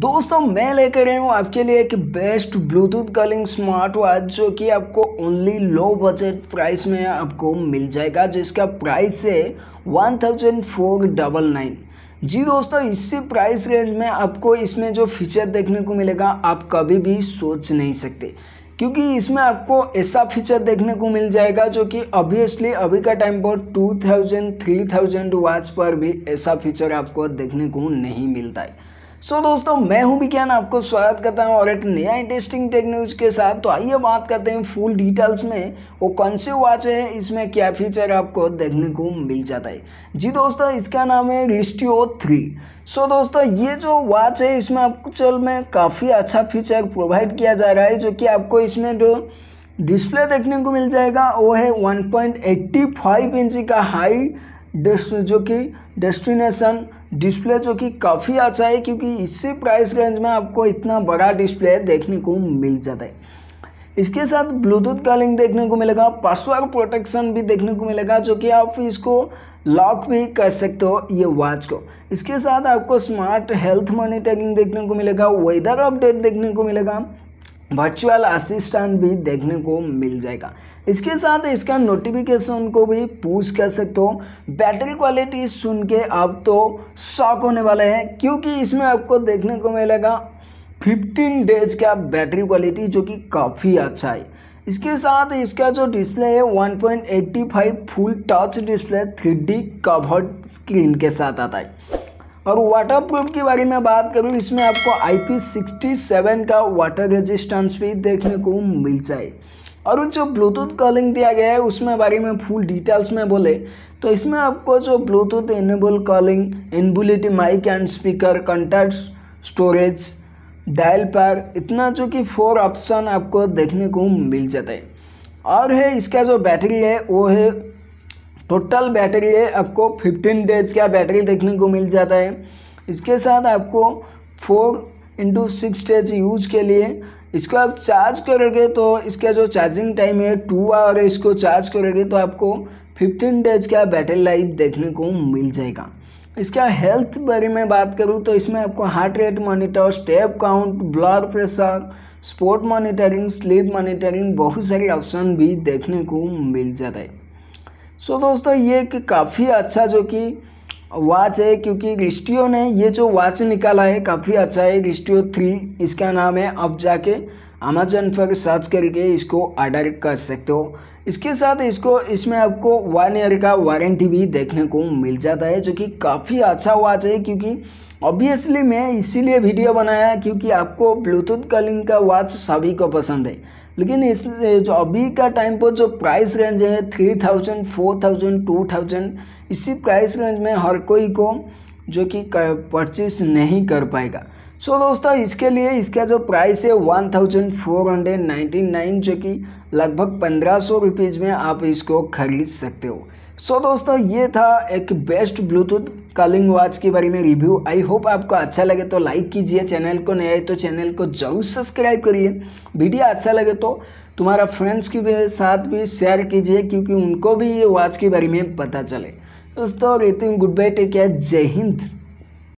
दोस्तों मैं लेकर आया हूँ आपके लिए एक best bluetooth calling smart watch जो कि आपको ओनली लो बजट प्राइस में आपको मिल जाएगा जिसका प्राइस है one thousand four double nine जी दोस्तों इसी प्राइस रेंज में आपको इसमें जो फीचर देखने को मिलेगा आप कभी भी सोच नहीं सकते क्योंकि इसमें आपको ऐसा फीचर देखने को मिल जाएगा जो कि ऑब्वियसली अभी का टाइम पर 2000 3000 वाच पर भी ऐसा फीचर आपको देखने को नहीं मिलता है सो so, दोस्तों मैं हूं विज्ञान आपको स्वागत करता हूं और एक नया इंटरेस्टिंग टेक न्यूज़ के साथ तो आइए बात करते हैं फुल डिटेल्स में वो कौन से वॉच है इसमें क्या फीचर आपको देखने को मिल जाता है जी दोस्तों इसका नाम है रिस्टियो थ्री सो so, दोस्तों ये जो वॉच है इसमें आपको चल में काफ़ी अच्छा फीचर प्रोवाइड किया जा रहा है जो कि आपको इसमें जो डिस्प्ले देखने को मिल जाएगा वो है वन इंच का हाई जो कि डेस्टिनेशन डिस्प्ले जो कि काफ़ी अच्छा है क्योंकि इसी प्राइस रेंज में आपको इतना बड़ा डिस्प्ले देखने को मिल जाता है इसके साथ ब्लूटूथ का लिंक देखने को मिलेगा पासवर्ड प्रोटेक्शन भी देखने को मिलेगा जो कि आप इसको लॉक भी कर सकते हो ये वॉच को इसके साथ आपको स्मार्ट हेल्थ मॉनिटरिंग देखने को मिलेगा वेदर अपडेट देखने को मिलेगा वर्चुअल असिस्टेंट भी देखने को मिल जाएगा इसके साथ इसका नोटिफिकेशन को भी पूछ कर सकते हो बैटरी क्वालिटी सुन के अब तो शॉक होने वाले हैं क्योंकि इसमें आपको देखने को मिलेगा 15 डेज का बैटरी क्वालिटी जो कि काफ़ी अच्छा है इसके साथ इसका जो डिस्प्ले है 1.85 full touch display three curved screen के साथ आता है और वाटर प्रूफ के बारे में बात करूँ इसमें आपको आई पी का वाटर रेजिस्टेंस भी देखने को मिल जाए और जो ब्लूटूथ कॉलिंग दिया गया है उसमें बारे में फुल डिटेल्स में बोले तो इसमें आपको जो bluetooth enable calling inbuilt mic and speaker contact storage dial पैर इतना जो कि फोर ऑप्शन आपको देखने को मिल जाता है और है इसका जो बैटरी है वो है टोटल बैटरी है आपको फिफ्टीन डेज का बैटरी देखने को मिल जाता है इसके साथ आपको four into six days use के लिए इसको आप चार्ज करोगे तो इसका जो चार्जिंग टाइम है टू आवर इसको चार्ज करोगे तो आपको फिफ्टीन डेज का बैटरी लाइफ देखने को मिल जाएगा इसका हेल्थ बारे में बात करूँ तो इसमें आपको heart rate monitor step count blood pressure sport monitoring sleep monitoring बहुत सारे ऑप्शन भी देखने को मिल जाता है सो दोस्तों ये कि काफ़ी अच्छा जो कि वाच है क्योंकि रिस्टियो ने ये जो वाच निकाला है काफ़ी अच्छा है रिस्टियो थ्री इसका नाम है अब जाके अमेजन पर सर्च करके इसको ऑर्डर कर सकते हो इसके साथ इसको इसमें आपको वन ईयर का वारंटी भी देखने को मिल जाता है जो कि काफ़ी अच्छा हुआ चाहिए क्योंकि ऑब्वियसली मैं इसीलिए वीडियो बनाया क्योंकि आपको ब्लूटूथ कलिंग का वॉच सभी को पसंद है लेकिन इस जो अभी का टाइम पर जो प्राइस रेंज है three thousand four thousand two thousand इसी प्राइस रेंज में हर कोई को जो कि परचेस नहीं कर पाएगा सो दोस्तों इसके लिए इसका जो प्राइस है one thousand four hundred ninety nine जो कि लगभग पंद्रह सौ रुपीज़ में आप इसको खरीद सकते हो सो so, दोस्तों ये था एक बेस्ट ब्लूटूथ कलिंग वॉच के बारे में रिव्यू आई होप आपको अच्छा लगे तो लाइक कीजिए चैनल को नया आए तो चैनल को जरूर सब्सक्राइब करिए वीडियो अच्छा लगे तो तुम्हारा फ्रेंड्स के साथ भी शेयर कीजिए क्योंकि उनको भी ये वॉच के बारे में पता चले दोस्तों रहती हूँ गुड बाय टेक केयर जय हिंद